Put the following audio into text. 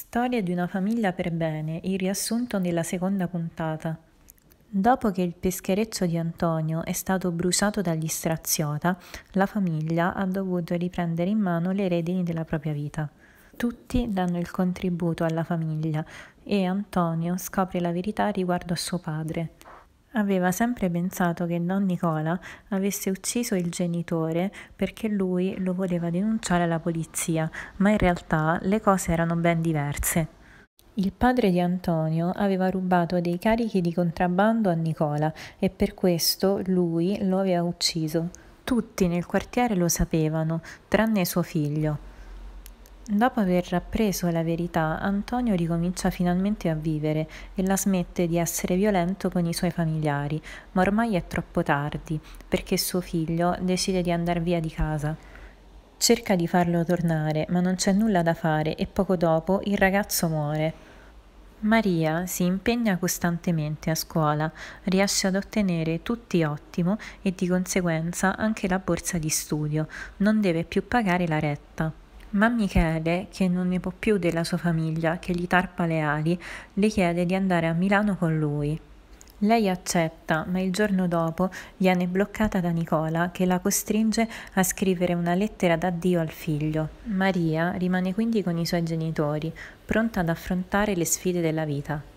Storia di una famiglia per bene, il riassunto nella seconda puntata. Dopo che il pescherezzo di Antonio è stato bruciato dagli Straziota, la famiglia ha dovuto riprendere in mano le redini della propria vita. Tutti danno il contributo alla famiglia e Antonio scopre la verità riguardo a suo padre. Aveva sempre pensato che Don Nicola avesse ucciso il genitore perché lui lo voleva denunciare alla polizia, ma in realtà le cose erano ben diverse. Il padre di Antonio aveva rubato dei carichi di contrabbando a Nicola e per questo lui lo aveva ucciso. Tutti nel quartiere lo sapevano, tranne suo figlio. Dopo aver appreso la verità, Antonio ricomincia finalmente a vivere e la smette di essere violento con i suoi familiari, ma ormai è troppo tardi perché suo figlio decide di andare via di casa. Cerca di farlo tornare, ma non c'è nulla da fare e poco dopo il ragazzo muore. Maria si impegna costantemente a scuola, riesce ad ottenere tutti ottimo e di conseguenza anche la borsa di studio, non deve più pagare la retta. Ma Michele, che non ne può più della sua famiglia, che gli tarpa le ali, le chiede di andare a Milano con lui. Lei accetta, ma il giorno dopo viene bloccata da Nicola che la costringe a scrivere una lettera d'addio al figlio. Maria rimane quindi con i suoi genitori, pronta ad affrontare le sfide della vita.